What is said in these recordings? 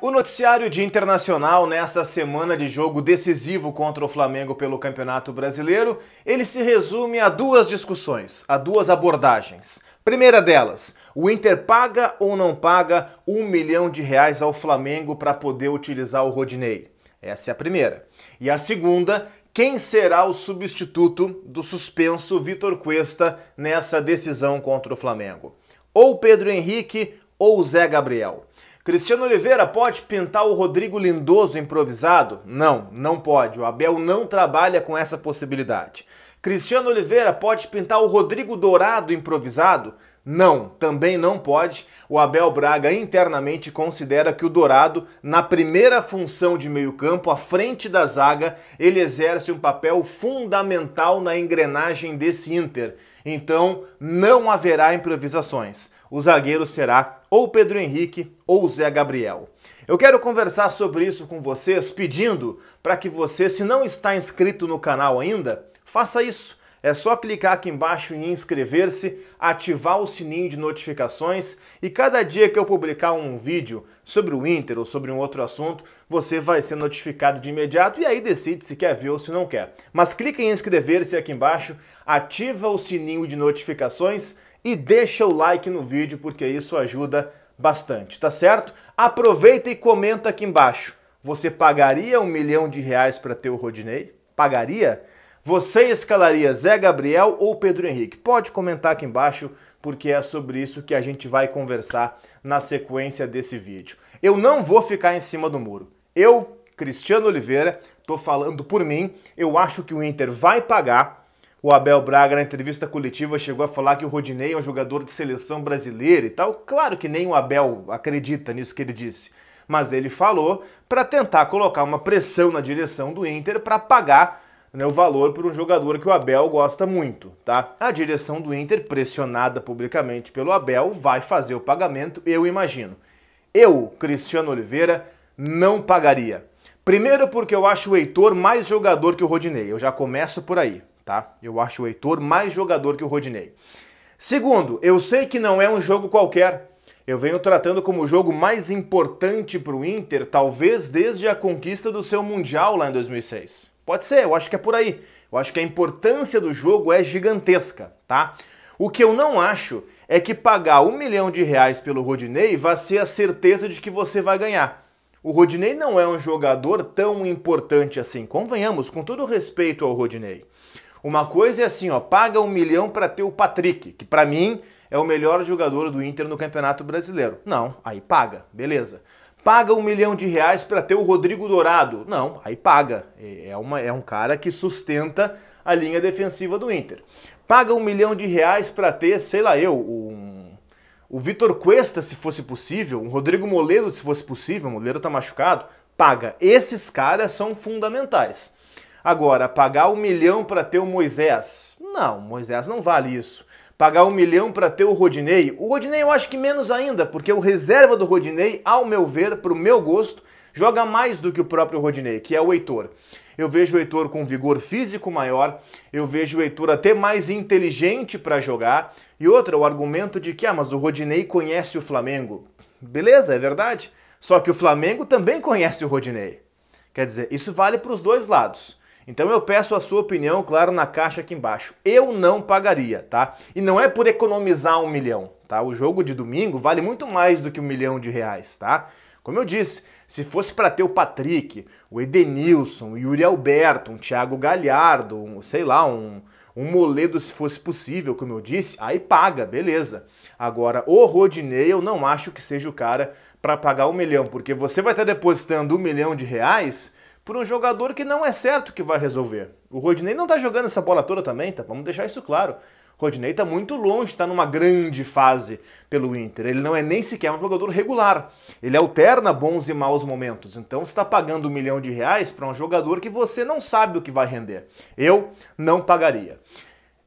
O noticiário de internacional nesta semana de jogo decisivo contra o Flamengo pelo Campeonato Brasileiro, ele se resume a duas discussões, a duas abordagens. Primeira delas, o Inter paga ou não paga um milhão de reais ao Flamengo para poder utilizar o Rodinei? Essa é a primeira. E a segunda quem será o substituto do suspenso Vitor Cuesta nessa decisão contra o Flamengo? Ou Pedro Henrique ou Zé Gabriel? Cristiano Oliveira pode pintar o Rodrigo Lindoso improvisado? Não, não pode. O Abel não trabalha com essa possibilidade. Cristiano Oliveira pode pintar o Rodrigo Dourado improvisado? Não, também não pode. O Abel Braga internamente considera que o Dourado, na primeira função de meio-campo, à frente da zaga, ele exerce um papel fundamental na engrenagem desse Inter. Então, não haverá improvisações. O zagueiro será ou Pedro Henrique ou Zé Gabriel. Eu quero conversar sobre isso com vocês, pedindo para que você, se não está inscrito no canal ainda, faça isso é só clicar aqui embaixo em inscrever-se, ativar o sininho de notificações e cada dia que eu publicar um vídeo sobre o Inter ou sobre um outro assunto, você vai ser notificado de imediato e aí decide se quer ver ou se não quer. Mas clica em inscrever-se aqui embaixo, ativa o sininho de notificações e deixa o like no vídeo porque isso ajuda bastante, tá certo? Aproveita e comenta aqui embaixo. Você pagaria um milhão de reais para ter o Rodinei? Pagaria? Você escalaria Zé Gabriel ou Pedro Henrique? Pode comentar aqui embaixo, porque é sobre isso que a gente vai conversar na sequência desse vídeo. Eu não vou ficar em cima do muro. Eu, Cristiano Oliveira, tô falando por mim, eu acho que o Inter vai pagar. O Abel Braga, na entrevista coletiva, chegou a falar que o Rodinei é um jogador de seleção brasileira e tal. Claro que nem o Abel acredita nisso que ele disse mas ele falou para tentar colocar uma pressão na direção do Inter para pagar né, o valor por um jogador que o Abel gosta muito, tá? A direção do Inter, pressionada publicamente pelo Abel, vai fazer o pagamento, eu imagino. Eu, Cristiano Oliveira, não pagaria. Primeiro porque eu acho o Heitor mais jogador que o Rodinei, eu já começo por aí, tá? Eu acho o Heitor mais jogador que o Rodinei. Segundo, eu sei que não é um jogo qualquer, eu venho tratando como o jogo mais importante para o Inter, talvez desde a conquista do seu Mundial lá em 2006. Pode ser, eu acho que é por aí. Eu acho que a importância do jogo é gigantesca, tá? O que eu não acho é que pagar um milhão de reais pelo Rodinei vai ser a certeza de que você vai ganhar. O Rodinei não é um jogador tão importante assim, convenhamos, com todo respeito ao Rodinei. Uma coisa é assim, ó, paga um milhão para ter o Patrick, que para mim é o melhor jogador do Inter no Campeonato Brasileiro. Não, aí paga, beleza. Paga um milhão de reais para ter o Rodrigo Dourado. Não, aí paga. É, é, uma, é um cara que sustenta a linha defensiva do Inter. Paga um milhão de reais para ter, sei lá eu, um, o Vitor Cuesta, se fosse possível, um Rodrigo Moledo, se fosse possível, o Moledo tá machucado. Paga. Esses caras são fundamentais. Agora, pagar um milhão para ter o Moisés? Não, o Moisés não vale isso. Pagar um milhão para ter o Rodinei? O Rodinei eu acho que menos ainda, porque o reserva do Rodinei, ao meu ver, para o meu gosto, joga mais do que o próprio Rodinei, que é o Heitor. Eu vejo o Heitor com vigor físico maior, eu vejo o Heitor até mais inteligente para jogar. E outra, o argumento de que, ah, mas o Rodinei conhece o Flamengo. Beleza, é verdade. Só que o Flamengo também conhece o Rodinei. Quer dizer, isso vale para os dois lados. Então eu peço a sua opinião, claro, na caixa aqui embaixo. Eu não pagaria, tá? E não é por economizar um milhão, tá? O jogo de domingo vale muito mais do que um milhão de reais, tá? Como eu disse, se fosse para ter o Patrick, o Edenilson, o Yuri Alberto, um Thiago Galhardo, um, sei lá, um, um Moledo se fosse possível, como eu disse, aí paga, beleza. Agora, o Rodinei eu não acho que seja o cara para pagar um milhão, porque você vai estar depositando um milhão de reais para um jogador que não é certo que vai resolver. O Rodney não está jogando essa bola toda também, tá? Vamos deixar isso claro. O Rodinei está muito longe, está numa grande fase pelo Inter. Ele não é nem sequer um jogador regular. Ele alterna bons e maus momentos. Então você está pagando um milhão de reais para um jogador que você não sabe o que vai render. Eu não pagaria.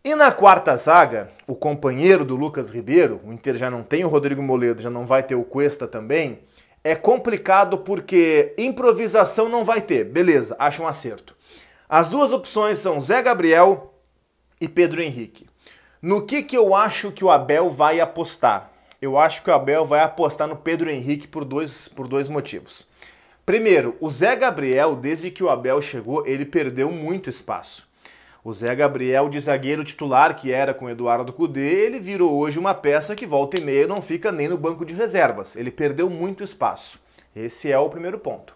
E na quarta zaga, o companheiro do Lucas Ribeiro, o Inter já não tem o Rodrigo Moledo, já não vai ter o Cuesta também é complicado porque improvisação não vai ter. Beleza, acho um acerto. As duas opções são Zé Gabriel e Pedro Henrique. No que, que eu acho que o Abel vai apostar? Eu acho que o Abel vai apostar no Pedro Henrique por dois, por dois motivos. Primeiro, o Zé Gabriel, desde que o Abel chegou, ele perdeu muito espaço. O Zé Gabriel de zagueiro titular, que era com Eduardo Cudê, ele virou hoje uma peça que volta e meia não fica nem no banco de reservas. Ele perdeu muito espaço. Esse é o primeiro ponto.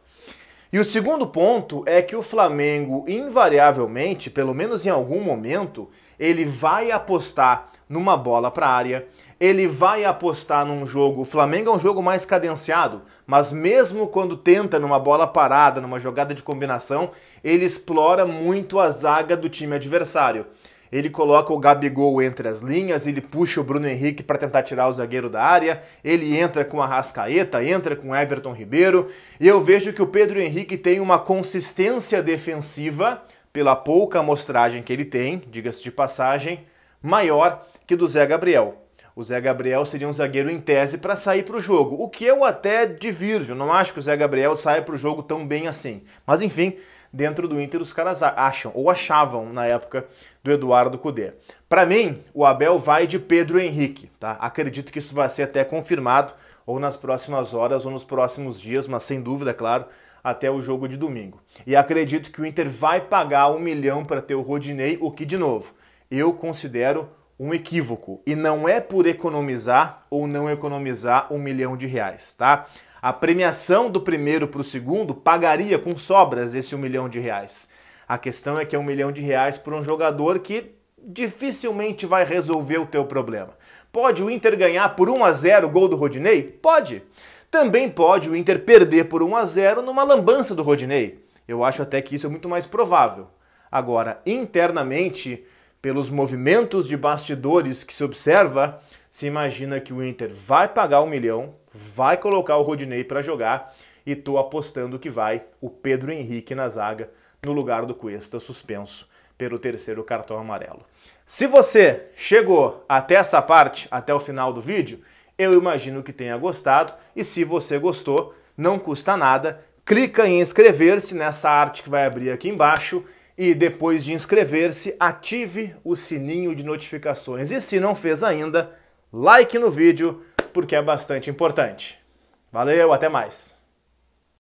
E o segundo ponto é que o Flamengo, invariavelmente, pelo menos em algum momento, ele vai apostar numa bola para a área, ele vai apostar num jogo. O Flamengo é um jogo mais cadenciado, mas mesmo quando tenta numa bola parada, numa jogada de combinação, ele explora muito a zaga do time adversário. Ele coloca o Gabigol entre as linhas, ele puxa o Bruno Henrique para tentar tirar o zagueiro da área, ele entra com a Rascaeta, entra com Everton Ribeiro, e eu vejo que o Pedro Henrique tem uma consistência defensiva pela pouca amostragem que ele tem, diga-se de passagem, maior que do Zé Gabriel. O Zé Gabriel seria um zagueiro em tese para sair para o jogo, o que eu até divirjo, não acho que o Zé Gabriel saia para o jogo tão bem assim. Mas enfim, dentro do Inter os caras acham, ou achavam na época do Eduardo Cudê. Para mim, o Abel vai de Pedro Henrique, tá? Acredito que isso vai ser até confirmado, ou nas próximas horas, ou nos próximos dias, mas sem dúvida, é claro, até o jogo de domingo. E acredito que o Inter vai pagar um milhão para ter o Rodinei, o que, de novo, eu considero um equívoco. E não é por economizar ou não economizar um milhão de reais, tá? A premiação do primeiro para o segundo pagaria com sobras esse um milhão de reais. A questão é que é um milhão de reais para um jogador que dificilmente vai resolver o teu problema. Pode o Inter ganhar por 1 a 0 o gol do Rodinei? Pode. Também pode o Inter perder por 1 a 0 numa lambança do Rodinei. Eu acho até que isso é muito mais provável. Agora, internamente, pelos movimentos de bastidores que se observa, se imagina que o Inter vai pagar um milhão, vai colocar o Rodinei para jogar e tô apostando que vai o Pedro Henrique na zaga no lugar do Cuesta suspenso pelo terceiro cartão amarelo. Se você chegou até essa parte, até o final do vídeo, eu imagino que tenha gostado e se você gostou, não custa nada, clica em inscrever-se nessa arte que vai abrir aqui embaixo e depois de inscrever-se, ative o sininho de notificações. E se não fez ainda, like no vídeo, porque é bastante importante. Valeu, até mais!